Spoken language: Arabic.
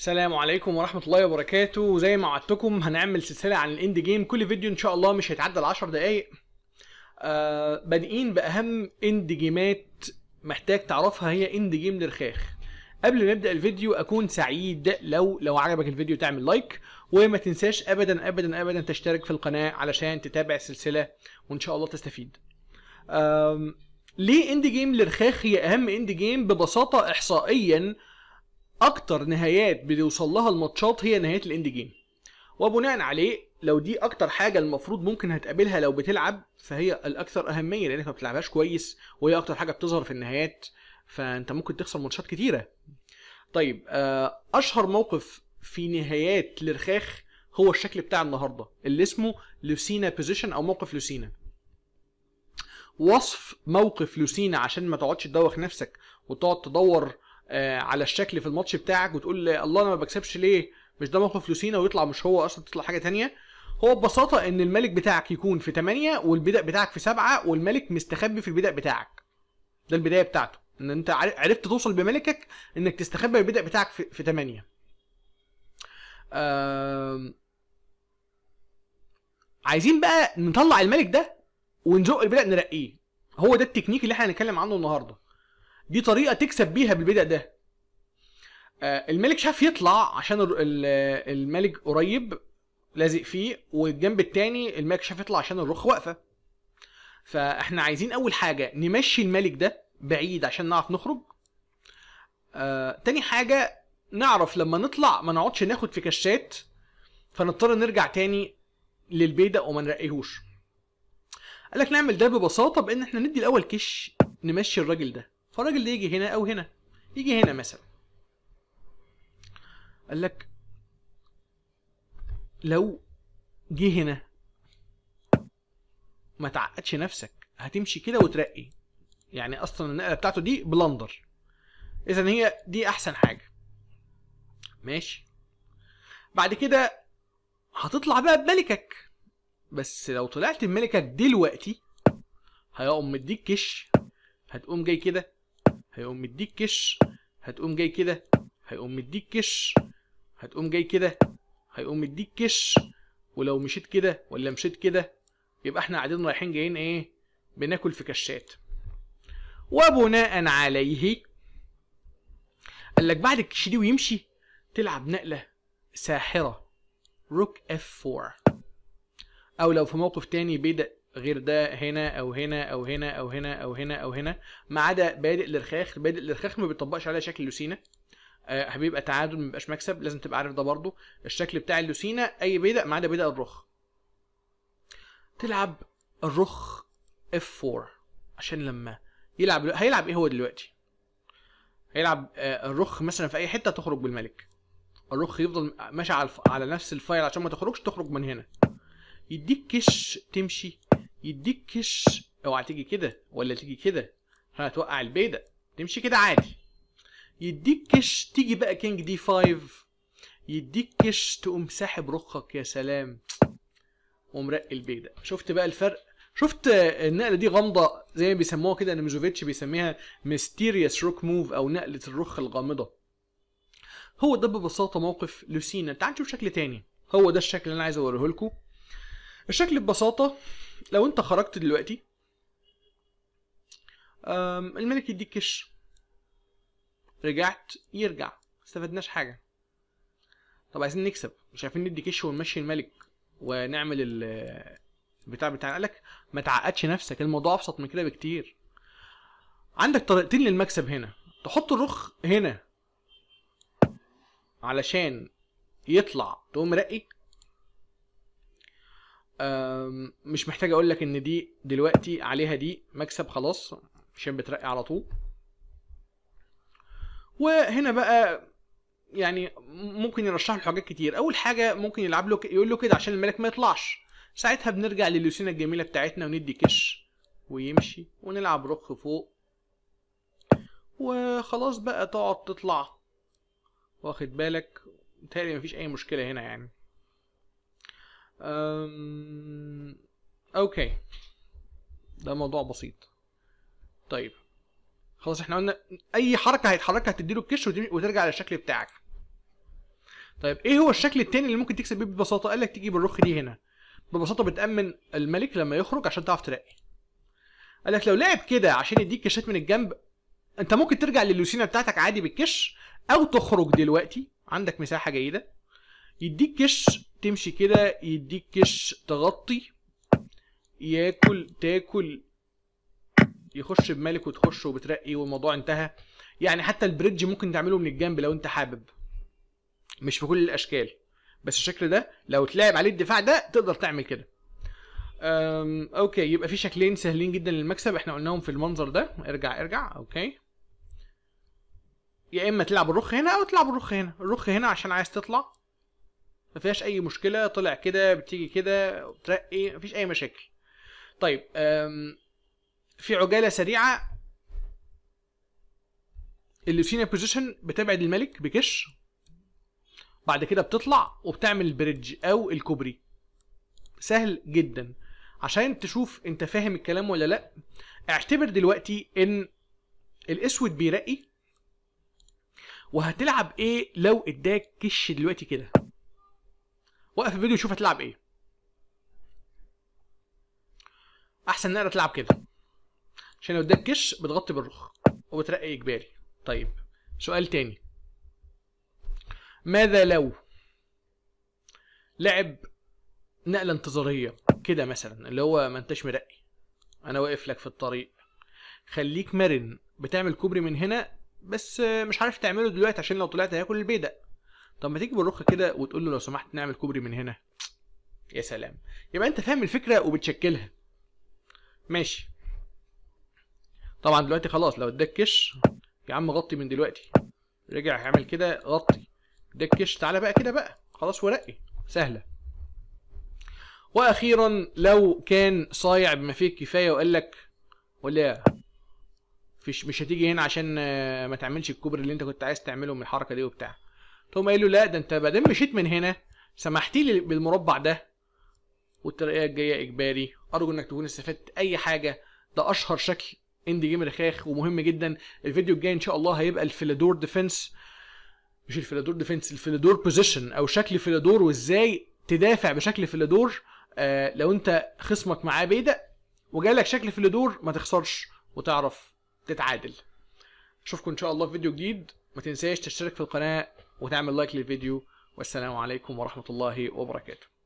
السلام عليكم ورحمه الله وبركاته وزي ما وعدتكم هنعمل سلسله عن الاند جيم كل فيديو ان شاء الله مش هيتعدى ال 10 دقائق آه بادئين باهم اند جيمات محتاج تعرفها هي اند جيم للرخاخ قبل ما نبدا الفيديو اكون سعيد لو لو عجبك الفيديو تعمل لايك وما تنساش ابدا ابدا ابدا تشترك في القناه علشان تتابع السلسله وان شاء الله تستفيد آه ليه اند جيم للرخاخ هي اهم اند جيم ببساطه احصائيا اكتر نهايات بيوصل لها الماتشات هي نهايات الاند جيم وبناء عليه لو دي اكتر حاجه المفروض ممكن هتقابلها لو بتلعب فهي الاكثر اهميه لانك ما بتلعبهاش كويس وهي اكتر حاجه بتظهر في النهايات فانت ممكن تخسر ماتشات كتيره طيب آه، اشهر موقف في نهايات الرخاخ هو الشكل بتاع النهارده اللي اسمه لوسينا بوزيشن او موقف لوسينا وصف موقف لوسينا عشان ما تقعدش تدوخ نفسك وتقعد تدور آه، على الشكل في الماتش بتاعك وتقول الله انا ما بكسبش ليه مش ده موقف لوسينا ويطلع مش هو اصلا تطلع حاجه تانية هو ببساطه ان الملك بتاعك يكون في 8 والبدء بتاعك في 7 والملك مستخبي في البدء بتاعك ده البدايه بتاعته ان انت عرفت توصل بملكك انك تستخبى البدء بتاعك في, في 8 آه... عايزين بقى نطلع الملك ده ونزق البدء نرقيه هو ده التكنيك اللي احنا هنتكلم عنه النهارده دي طريقه تكسب بيها بالبدع ده آه، الملك شاف يطلع عشان الملك قريب لازق فيه والجنب التاني الملك شاف يطلع عشان الرخ واقفه فاحنا عايزين اول حاجه نمشي الملك ده بعيد عشان نعرف نخرج آه، تاني حاجه نعرف لما نطلع ما نقعدش ناخد في كشات فنضطر نرجع تاني للبيدق وما نرقيهوش قالك نعمل ده ببساطه بان احنا ندي الاول كش نمشي الراجل ده فالراجل ده يجي هنا او هنا يجي هنا مثلا قال لك لو جه هنا ما تعقدش نفسك هتمشي كده وترقي يعني اصلا النقله بتاعته دي بلندر اذا هي دي احسن حاجه ماشي بعد كده هتطلع بقى بملكك بس لو طلعت بملكك دلوقتي هيقوم مديك كش هتقوم جاي كده هيقوم مديك كش هتقوم جاي كده هيقوم مديك كش هتقوم جاي كده هيقوم مديك كش ولو مشيت كده ولا مشيت كده يبقى احنا قاعدين رايحين جايين ايه بناكل في كشات وبناء عليه قال لك بعد الكش دي ويمشي تلعب نقله ساحره روك اف 4 او لو في موقف تاني بدا غير ده هنا او هنا او هنا او هنا او هنا او هنا ما عدا بادئ الارخاخ بادئ الارخاخ ما بيطبقش عليها شكل لوسينا آه بيبقى تعادل ما بيبقاش مكسب لازم تبقى عارف ده برضو الشكل بتاع اللوسينا اي بيدق ما عدا بيدق الرخ تلعب الرخ اف 4 عشان لما يلعب هيلعب ايه هو دلوقتي هيلعب آه الرخ مثلا في اي حته تخرج بالملك الرخ يفضل ماشي على, على نفس الفايل عشان ما تخرجش تخرج من هنا يديك كش تمشي يديك كش اوعى تيجي كده ولا تيجي كده هتوقع البيضه تمشي كده عادي يديك كش تيجي بقى كينج دي 5 يديك كش تقوم ساحب رخك يا سلام ومرقي البيضه شفت بقى الفرق شفت النقله دي غامضه زي ما بيسموها كده ميزوفيتش بيسميها ميستيريوس روك موف او نقله الرخ الغامضه هو ده ببساطه موقف لوسينا تعال نشوف شكل تاني هو ده الشكل اللي انا عايز اوريه لكم الشكل ببساطة لو انت خرجت دلوقتي الملك يديك كش رجعت يرجع استفدناش حاجة طب عايزين نكسب مش عارفين ندي كش ونمشي الملك ونعمل البتاع بتاعنا قالك ما تعقدش نفسك الموضوع ابسط من كده بكتير عندك طريقتين للمكسب هنا تحط الرخ هنا علشان يطلع تقوم رقي مش محتاج اقول لك ان دي دلوقتي عليها دي مكسب خلاص عشان بترقي على طول وهنا بقى يعني ممكن يرشح له حاجات كتير اول حاجه ممكن يلعب له يقول له كده عشان الملك ما يطلعش ساعتها بنرجع للوسينا الجميله بتاعتنا وندي كش ويمشي ونلعب رخ فوق وخلاص بقى تقعد تطلع واخد بالك متهيألي مفيش اي مشكله هنا يعني أم... اوكي ده موضوع بسيط طيب خلاص احنا قلنا اي حركه هيتحركها له الكش وترجع للشكل بتاعك طيب ايه هو الشكل التاني اللي ممكن تكسب بيه ببساطه قال لك تيجي بالرخ دي هنا ببساطه بتامن الملك لما يخرج عشان تعرف ترقي قال لك لو لعب كده عشان يديك كشات من الجنب انت ممكن ترجع للوسينا بتاعتك عادي بالكش او تخرج دلوقتي عندك مساحه جيده يديك كش تمشي كده يديك كش تغطي ياكل تاكل يخش بملك وتخش وبترقي والموضوع انتهى يعني حتى البريدج ممكن تعمله من الجنب لو انت حابب مش بكل الاشكال بس الشكل ده لو تلعب عليه الدفاع ده تقدر تعمل كده أم اوكي يبقى في شكلين سهلين جدا للمكسب احنا قلناهم في المنظر ده ارجع ارجع اوكي يا اما تلعب الرخ هنا او تلعب الرخ هنا الرخ هنا عشان عايز تطلع ما فيهاش اي مشكله طلع كده بتيجي كده ترقي مفيش اي مشاكل طيب في عجاله سريعه فينا بوزيشن بتبعد الملك بكش بعد كده بتطلع وبتعمل البريدج او الكوبري سهل جدا عشان تشوف انت فاهم الكلام ولا لا اعتبر دلوقتي ان الاسود بيرقي وهتلعب ايه لو اداك كش دلوقتي كده وقف الفيديو وشوف هتلعب ايه احسن نقله تلعب كده عشان لو اداك كش بتغطي بالرخ وبترقي اجباري طيب سؤال تاني ماذا لو لعب نقله انتظاريه كده مثلا اللي هو ما انتش مرقي انا واقف لك في الطريق خليك مرن بتعمل كوبري من هنا بس مش عارف تعمله دلوقتي عشان لو طلعت هياكل البيدق طب ما تيجي بالرخه كده وتقول له لو سمحت نعمل كوبري من هنا يا سلام يبقى انت فاهم الفكره وبتشكلها ماشي طبعا دلوقتي خلاص لو اداك كش يا عم غطي من دلوقتي رجع هيعمل كده غطي اداك كش تعالى بقى كده بقى خلاص ورقي سهله واخيرا لو كان صايع بما فيه الكفايه وقال لك ولا مش هتيجي هنا عشان آه، ما تعملش الكوبري اللي انت كنت عايز تعمله من الحركه دي وبتاع تقوم قايل له لا ده انت بعدين مشيت من هنا سمحتي لي بالمربع ده والترقيه الجايه اجباري ارجو انك تكون استفدت اي حاجه ده اشهر شكل اند جيم رخاخ ومهم جدا الفيديو الجاي ان شاء الله هيبقى الفيلادور ديفنس مش الفيلادور ديفنس الفيلادور بوزيشن او شكل فيلادور وازاي تدافع بشكل فيلادور آه لو انت خصمك معاه بيدق وجالك شكل فيلادور ما تخسرش وتعرف تتعادل اشوفكم ان شاء الله في فيديو جديد ما تنساش تشترك في القناه وتعمل لايك للفيديو والسلام عليكم ورحمة الله وبركاته